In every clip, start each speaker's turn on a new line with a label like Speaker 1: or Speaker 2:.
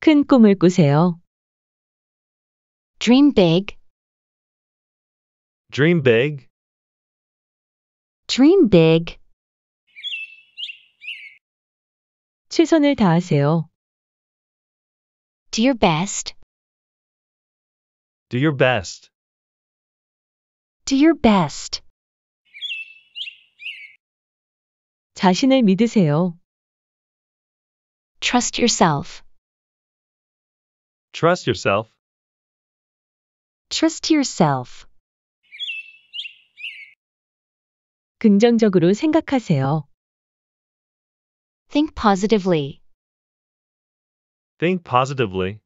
Speaker 1: 큰 꿈을 꾸세요. Dream big.
Speaker 2: Dream big.
Speaker 1: Dream big. 최선을 다하세요. Do your best.
Speaker 2: Do your best.
Speaker 1: Do your best. 자신을 믿으세요. Trust yourself.
Speaker 2: Trust yourself.
Speaker 1: Trust yourself. 긍정적으로 생각하세요. Think positively.
Speaker 2: Think positively.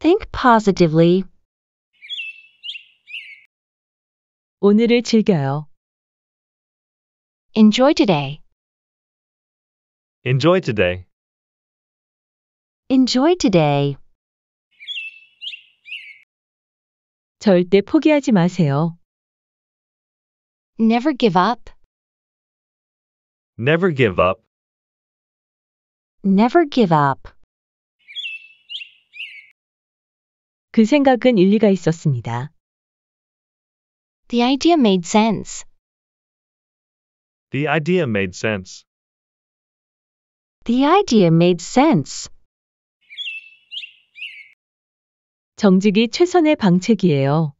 Speaker 1: Think positively. 오늘을 즐겨요. Enjoy today.
Speaker 2: Enjoy today.
Speaker 1: Enjoy today. 절대 포기하지 마세요. Never give up.
Speaker 2: Never give up.
Speaker 1: Never give up. 그 생각은 일리가 있었습니다. The idea made sense.
Speaker 2: The idea made sense.
Speaker 1: The idea made sense. 정직이 최선의 방책이에요.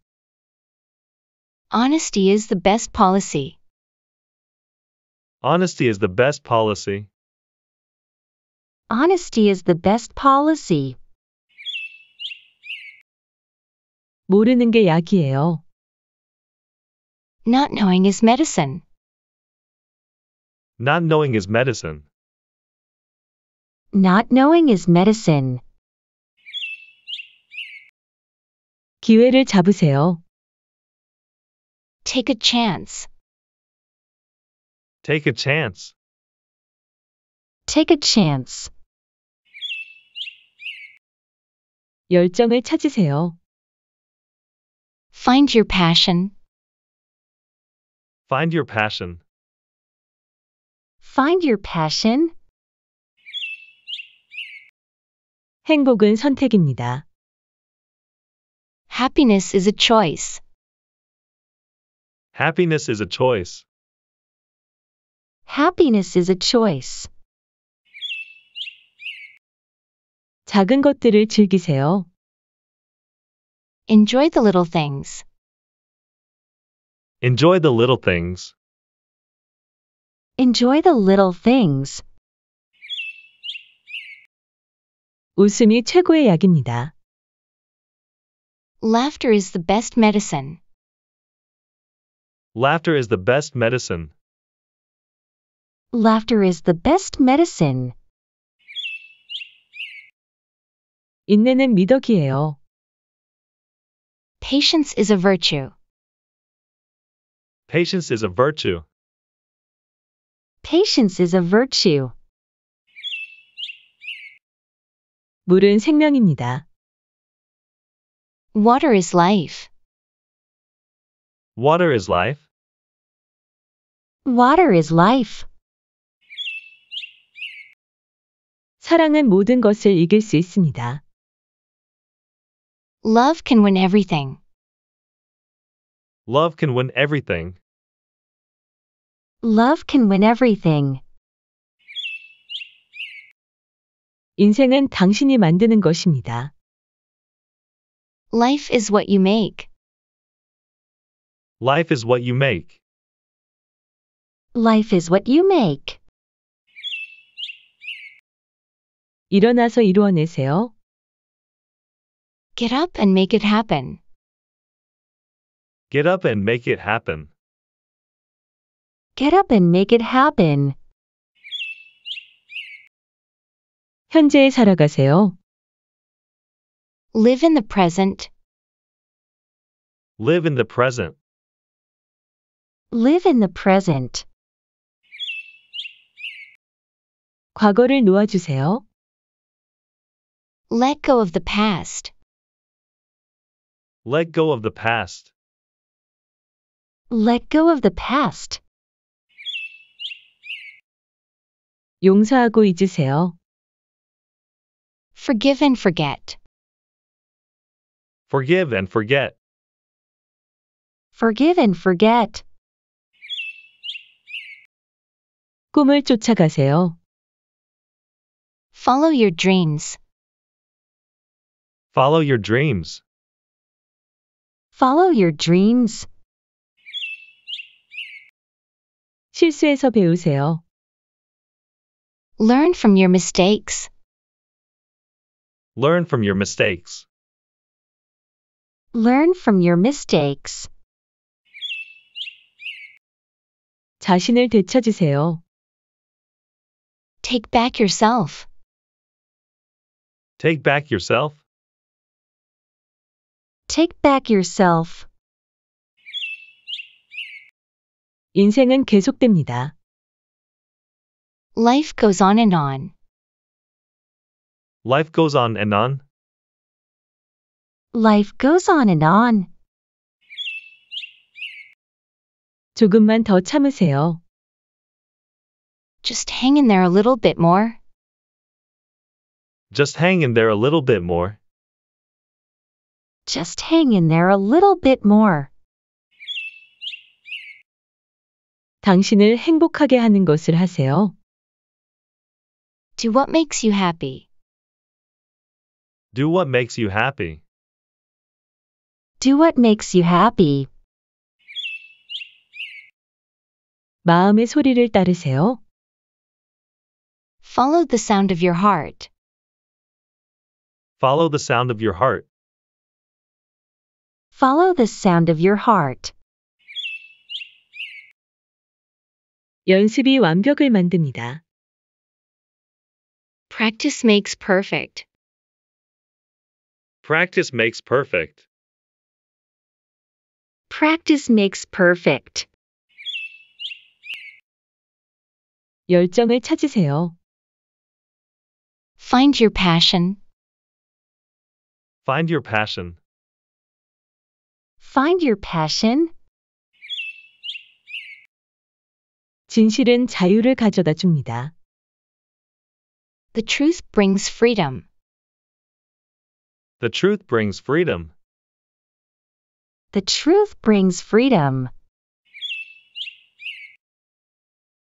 Speaker 1: Honesty is the best policy.
Speaker 2: Honesty is the best policy.
Speaker 1: Honesty is the best policy. 모르는 게 약이에요. Not knowing is medicine.
Speaker 2: Not knowing is medicine.
Speaker 1: Not knowing is medicine. 기회를 잡으세요. Take a chance.
Speaker 2: Take a chance.
Speaker 1: Take a chance. 열정을 찾으세요. Find your passion.
Speaker 2: Find your passion.
Speaker 1: Find your passion. 행복은 선택입니다. Happiness is a choice.
Speaker 2: Happiness is a choice.
Speaker 1: Happiness is a choice. 작은 것들을 즐기세요. Enjoy the little things.
Speaker 2: Enjoy the little things.
Speaker 1: Enjoy the little things. 웃음이 최고의 약입니다. Laughter is the best medicine.
Speaker 2: Laughter is the best medicine.
Speaker 1: Laughter is the best medicine. 인내는 미덕이에요. Patience is a virtue.
Speaker 2: Patience is a virtue.
Speaker 1: Patience is a virtue. 물은 생명입니다. Water is life.
Speaker 2: Water is life.
Speaker 1: Water is life. 사랑은 모든 것을 이길 수 있습니다. Love can win everything.
Speaker 2: Love can win everything.
Speaker 1: Love can win everything. 인생은 당신이 만드는 것입니다. Life is what you make.
Speaker 2: Life is what you make.
Speaker 1: Life is what you make. 일어나서 이루어내세요. Get up and make it happen.
Speaker 2: Get up and make it happen.
Speaker 1: Get up and make it happen. 현재에 살아가세요. Live in the present.
Speaker 2: Live in the present.
Speaker 1: Live in the present. 과거를 놓아주세요. Let go of the past.
Speaker 2: Let go of the past.
Speaker 1: Let go of the past. 용서하고 잊으세요. Forgive and forget. Forgive
Speaker 2: and forget.
Speaker 1: Forgive and forget. 꿈을 쫓아가세요. Follow your dreams.
Speaker 2: Follow your dreams.
Speaker 1: Follow your dreams. 실수에서 배우세요. Learn from your mistakes.
Speaker 2: Learn from your mistakes.
Speaker 1: Learn from your mistakes. 자신을 되찾으세요. Take back yourself.
Speaker 2: Take back yourself.
Speaker 1: Take back yourself. 인생은 계속됩니다. Life goes on and on.
Speaker 2: Life goes on and on.
Speaker 1: Life goes on and on. 조금만 더 참으세요. Just hang in there a little bit more.
Speaker 2: Just hang in there a little bit more.
Speaker 1: Just hang in there a little bit more. 당신을 행복하게 하는 것을 하세요. Do what makes you happy.
Speaker 2: Do what makes you happy.
Speaker 1: Do what makes you happy. 마음의 소리를 따르세요. Follow the sound of your heart.
Speaker 2: Follow the sound of your heart.
Speaker 1: Follow the sound of your heart. 연습이 완벽을 만듭니다. Practice makes perfect.
Speaker 2: Practice makes perfect.
Speaker 1: Practice makes perfect. 열정을 찾으세요. Find your passion.
Speaker 2: Find your passion.
Speaker 1: Find your passion. 진실은 자유를 가져다 줍니다. The truth brings freedom.
Speaker 2: The truth brings freedom.
Speaker 1: The truth brings freedom.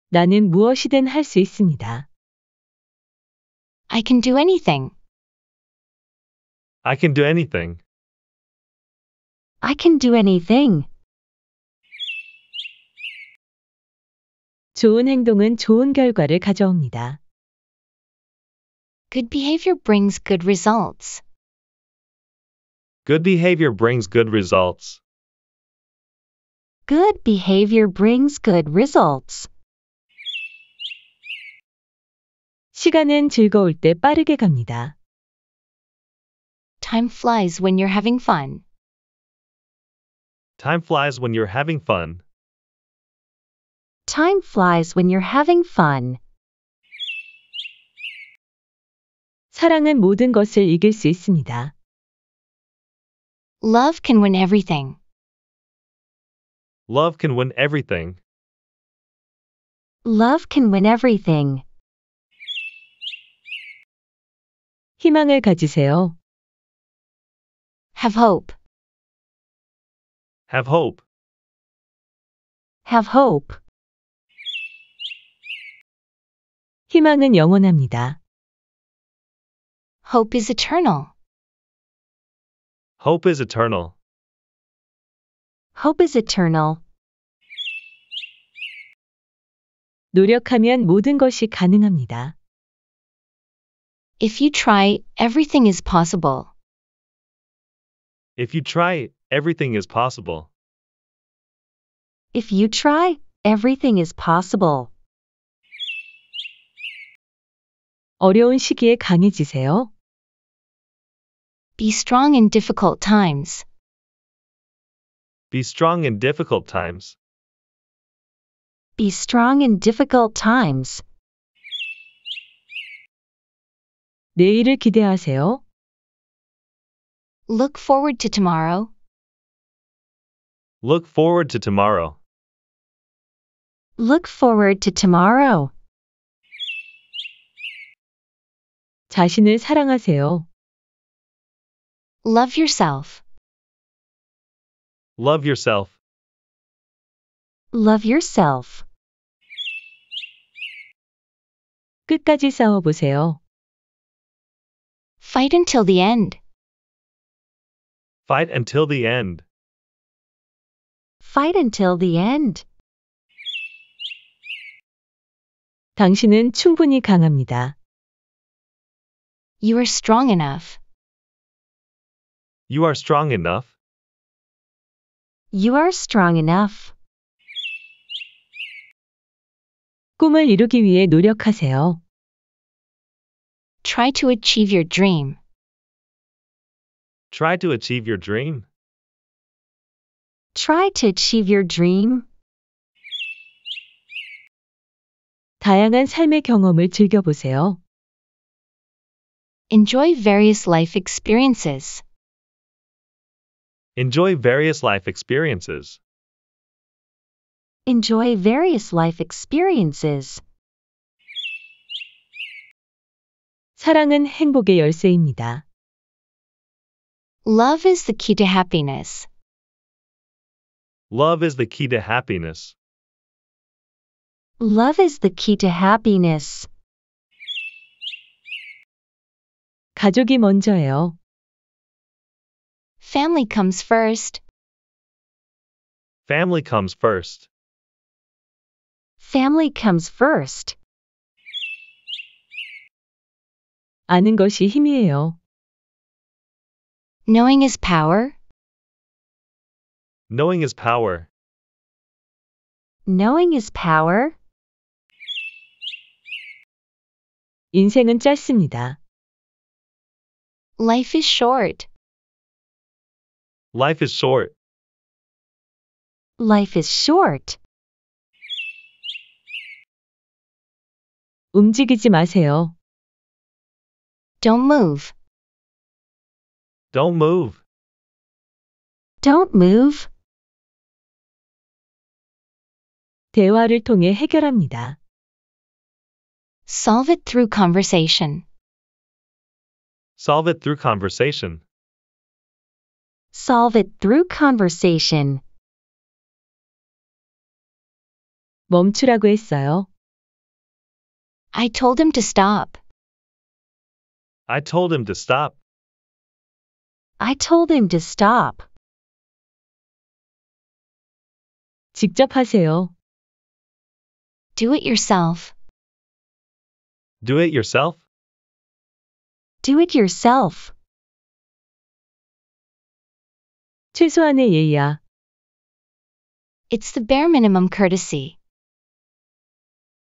Speaker 1: 나는 무엇이든 할 수 있습니다. I can do anything.
Speaker 2: I can do anything.
Speaker 1: I can do anything. 좋은 행동은 좋은 결과를 가져옵니다. Good behavior brings good results.
Speaker 2: Good behavior brings good results.
Speaker 1: Good behavior brings good results. 시간은 즐거울 때 빠르게 갑니다. Time flies when you're having fun.
Speaker 2: Time flies when you're having fun.
Speaker 1: Time flies when you're having fun. 사랑은 모든 것을 이길 수 있습니다. Love can win everything.
Speaker 2: Love can win everything.
Speaker 1: Love can win everything. 희망을 가지세요. Have hope. Have hope. Have hope. 희망은 영원합니다. Hope is eternal.
Speaker 2: Hope is eternal.
Speaker 1: Hope is eternal. 노력하면 모든 것이 가능합니다. If you try, everything is possible.
Speaker 2: If you try, everything is possible.
Speaker 1: If you try, everything is possible. 어려운 시기에 강해지세요. Be strong in difficult times.
Speaker 2: Be strong in difficult times.
Speaker 1: Be strong in difficult times. 내일을 기대하세요. Look forward to tomorrow.
Speaker 2: Look forward to tomorrow.
Speaker 1: Look forward to tomorrow. 자신을 사랑하세요. Love yourself.
Speaker 2: Love yourself.
Speaker 1: Love yourself. 끝까지 싸워 보세요. Fight until the end.
Speaker 2: Fight until the end.
Speaker 1: Fight until the end. 당신은 충분히 강합니다. You are strong enough.
Speaker 2: You are strong enough.
Speaker 1: You are strong enough. 꿈을 이루기 위해 노력하세요. Try to achieve your dream.
Speaker 2: Try to achieve your dream.
Speaker 1: Try to achieve your dream. 다양한 삶의 경험을 즐겨보세요. Enjoy various life experiences.
Speaker 2: Enjoy various life experiences.
Speaker 1: Enjoy various life experiences. 사랑은 행복의 열쇠입니다. Love is the key to happiness.
Speaker 2: Love is the key to happiness.
Speaker 1: Love is the key to happiness. 가족이 먼저예요. Family comes first.
Speaker 2: Family comes first.
Speaker 1: Family comes first. 아는 것이 힘이에요. Knowing is power.
Speaker 2: Knowing is power.
Speaker 1: Knowing is power. 인생은 짧습니다. Life is short.
Speaker 2: Life is short.
Speaker 1: Life is short. 움직이지 마세요. Don't move.
Speaker 2: Don't move.
Speaker 1: Don't move. 대화를 통해 해결합니다. Solve it through conversation.
Speaker 2: Solve it through conversation.
Speaker 1: Solve it through conversation. 멈추라고 했어요. I told him to stop.
Speaker 2: I told him to stop.
Speaker 1: I told him to stop. 직접 하세요. Do it yourself.
Speaker 2: Do it yourself.
Speaker 1: Do it yourself. 최소한의 예의야. It's the bare minimum courtesy.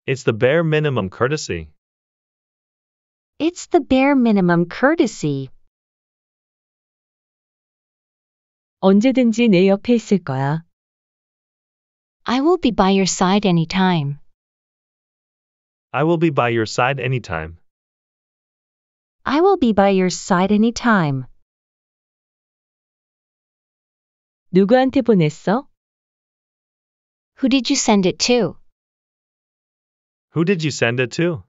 Speaker 2: It's the bare minimum courtesy.
Speaker 1: It's the bare minimum courtesy. 언제든지 내 옆에 있을 거야. I will be by your side anytime.
Speaker 2: I will be by your side anytime.
Speaker 1: I will be by your side anytime. 누구한테 보냈어? Who did you send it to?
Speaker 2: Who did you send it to?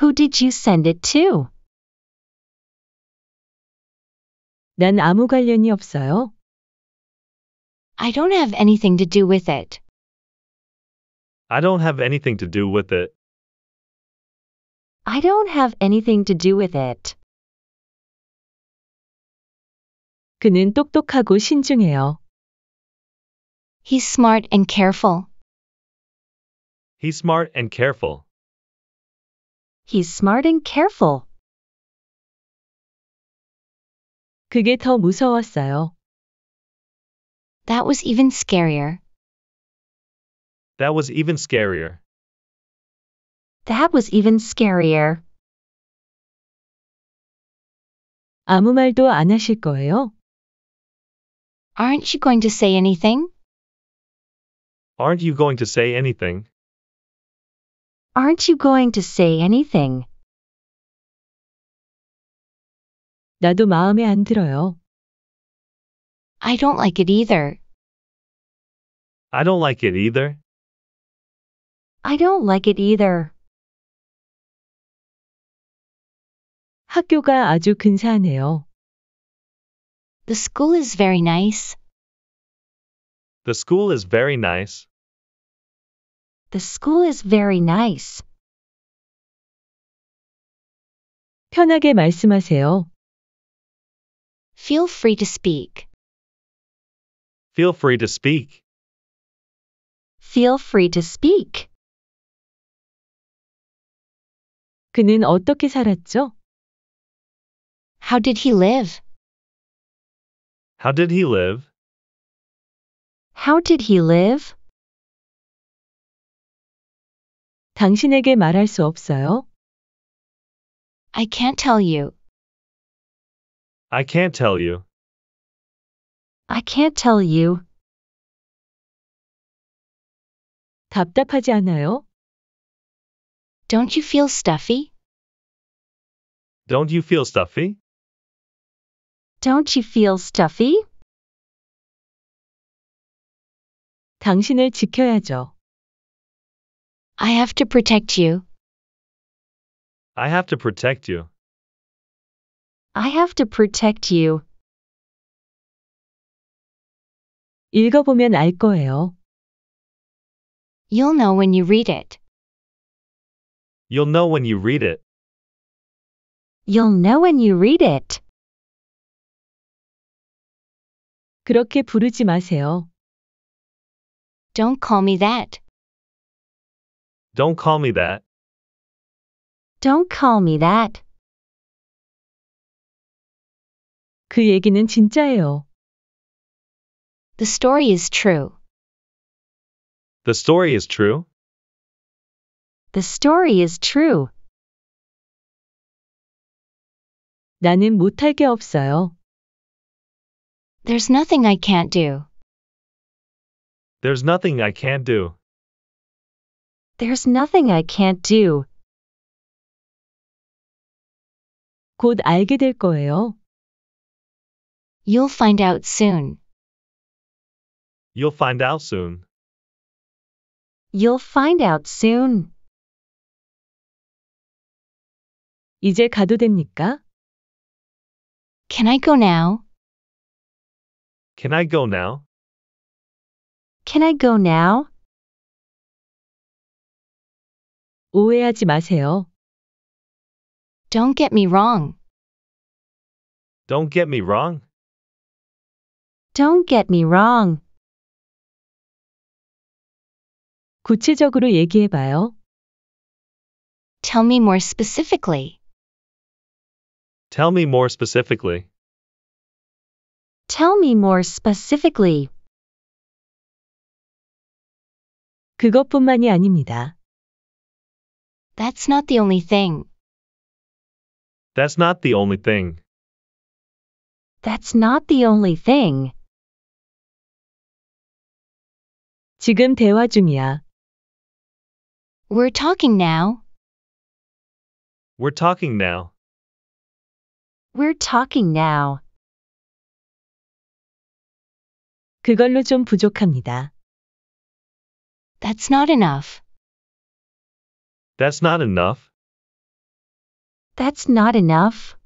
Speaker 1: Who did you send it to? 난 아무 관련이 없어요. I don't have anything to do with it.
Speaker 2: I don't have anything to do with it.
Speaker 1: I don't have anything to do with it. 그는 똑똑하고 신중해요. He's smart and careful.
Speaker 2: He's smart and careful.
Speaker 1: He's smart and careful. 그게 더 무서웠어요. That was even scarier.
Speaker 2: That was even scarier.
Speaker 1: That was even scarier. 아무 말도 안 하실 거예요? Aren't you going to say anything?
Speaker 2: Aren't you going to say anything?
Speaker 1: Aren't you going to say anything? 나도 마음에 안 들어요. I don't like it either.
Speaker 2: I don't like it either.
Speaker 1: I don't like it either. 학교가 아주 근사하네요. The school is very nice.
Speaker 2: The school is very nice.
Speaker 1: The school is very nice. 편하게 말씀하세요. Feel free to speak.
Speaker 2: Feel free to speak.
Speaker 1: Feel free to speak. 그는 어떻게 살았죠? How did he live?
Speaker 2: How did he live?
Speaker 1: How did he live? 당신에게 말할 수 없어요. I can't tell you.
Speaker 2: I can't tell you.
Speaker 1: I can't tell you. 답답하지 않아요? Don't you feel stuffy?
Speaker 2: Don't you feel stuffy?
Speaker 1: Don't you feel stuffy? 당신을 지켜야죠. I have to protect you. I have to
Speaker 2: protect you.
Speaker 1: I have to protect you. 읽어보면 알 거예요. You'll know when you read it.
Speaker 2: You'll know when you read it.
Speaker 1: You'll know when you read it. 그렇게 부르지 마세요. Don't call me that.
Speaker 2: Don't call me that.
Speaker 1: Don't call me that. 그 얘기는 진짜예요. The story is true.
Speaker 2: The story is true.
Speaker 1: The story is true. 나는 못할 게 없어요. There's nothing I can't do.
Speaker 2: There's nothing I can't do.
Speaker 1: There's nothing I can't do. 곧 알게 될 거예요. You'll find out soon.
Speaker 2: You'll find out soon.
Speaker 1: You'll find out soon. 이제 가도 됩니까? Can I go now?
Speaker 2: Can I go now?
Speaker 1: Can I go now? 오해하지 마세요. Don't get me wrong.
Speaker 2: Don't get me wrong.
Speaker 1: Don't get me wrong. 구체적으로 Tell me more specifically.
Speaker 2: Tell me more specifically.
Speaker 1: Tell me more specifically. 그것뿐만이 아닙니다. That's not the only thing.
Speaker 2: That's not the only thing.
Speaker 1: That's not the only thing. 지금 대화 중이야. We're talking now.
Speaker 2: We're talking now.
Speaker 1: We're talking now. 그걸로 좀 부족합니다. That's not enough.
Speaker 2: That's not enough.
Speaker 1: That's not enough.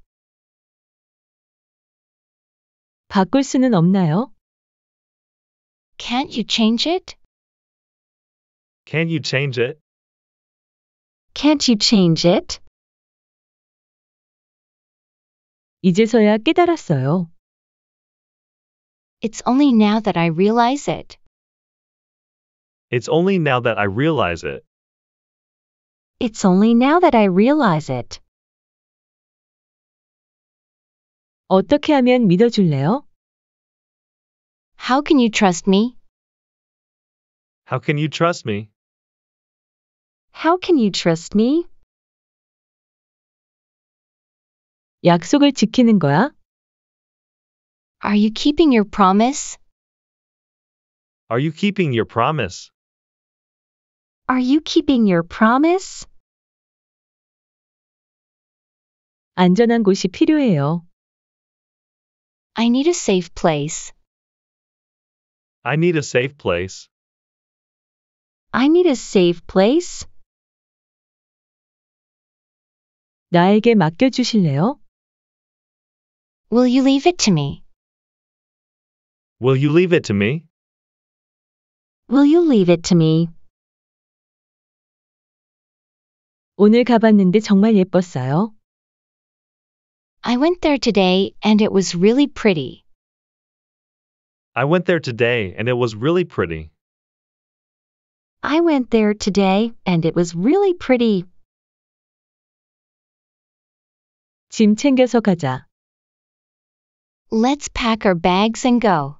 Speaker 1: 바꿀 수는 없나요? Can't you change it?
Speaker 2: Can not you change it?
Speaker 1: Can't you change it? 이제서야 깨달았어요. It's only now that I realize it.
Speaker 2: It's only now that I realize it.
Speaker 1: It's only now that I realize it. 어떻게 하면 믿어줄래요? How can you trust me?
Speaker 2: How can you trust me?
Speaker 1: How can you trust me? 약속을 지키는 거야? Are you keeping your promise?
Speaker 2: Are you keeping your promise?
Speaker 1: Are you keeping your promise? 안전한 곳이 필요해요. I need a safe place.
Speaker 2: I need a safe place.
Speaker 1: I need a safe place. 나에게 맡겨 주실래요? Will you leave it to me?
Speaker 2: Will you leave it to me?
Speaker 1: Will you leave it to me? 오늘 가봤는데 정말 예뻤어요. I went there today and it was really pretty.
Speaker 2: I went there today and it was really pretty.
Speaker 1: I went there today and it was really pretty. 짐 챙겨서 가자. Let's pack our bags and go.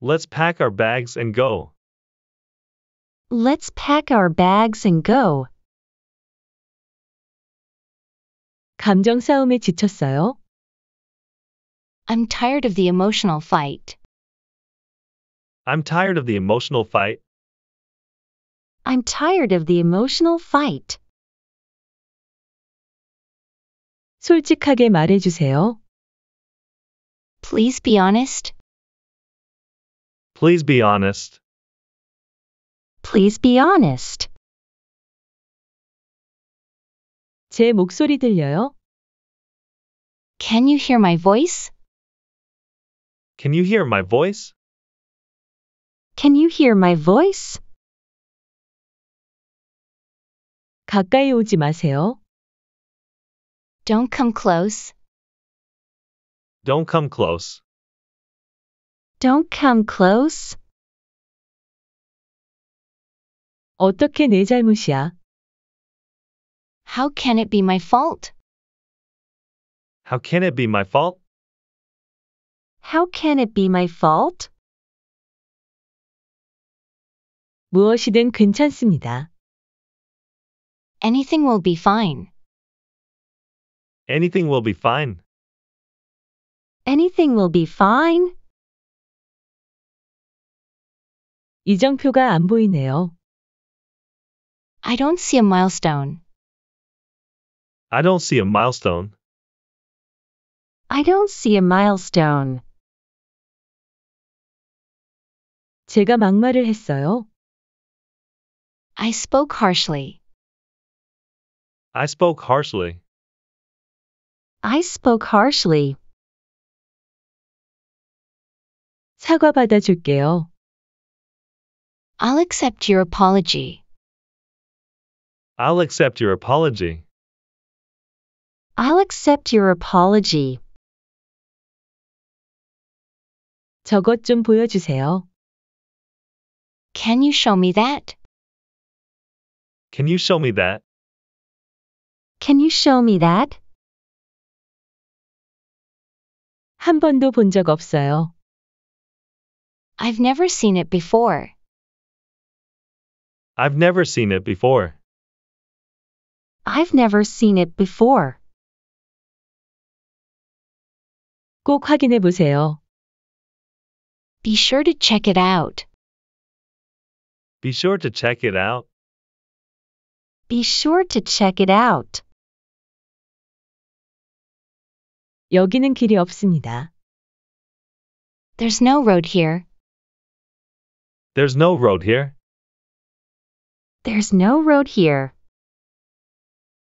Speaker 2: Let's pack our bags and go.
Speaker 1: Let's pack our bags and go. 감정 싸움에 지쳤어요? I'm tired of the emotional fight.
Speaker 2: I'm tired of the emotional fight.
Speaker 1: I'm tired of the emotional fight. 솔직하게 Please be honest.
Speaker 2: Please be honest.
Speaker 1: Please be honest. 제 목소리 들려요? Can you hear my voice?
Speaker 2: Can you hear my voice?
Speaker 1: Can you hear my voice? 가까이 오지 마세요. Don't come close.
Speaker 2: Don't come close.
Speaker 1: Don't come close. 어떻게 내 잘못이야? How can it be my fault?
Speaker 2: How can it be my fault?
Speaker 1: How can it be my fault? 무엇이든 괜찮습니다. Anything will be fine.
Speaker 2: Anything will be fine.
Speaker 1: Anything will be fine. 이정표가 안 보이네요. I don't see a milestone.
Speaker 2: I don't see a milestone.
Speaker 1: I don't see a milestone. 제가 막말을 했어요. I spoke harshly.
Speaker 2: I spoke harshly.
Speaker 1: I spoke harshly. 사과 받아줄게요. I'll accept your apology.
Speaker 2: I'll accept your apology.
Speaker 1: I'll accept your apology. 저것 좀 보여주세요. Can you show me that?
Speaker 2: Can you show me that?
Speaker 1: Can you show me that? 한적 없어요. I've never seen it before.
Speaker 2: I've never seen it before.
Speaker 1: I've never seen it before. 꼭 확인해 보세요. Be sure to check it out.
Speaker 2: Be sure to check it out.
Speaker 1: Be sure to check it out. 여기는 길이 없습니다. There's no road here.
Speaker 2: There's no road here.
Speaker 1: There's no road here.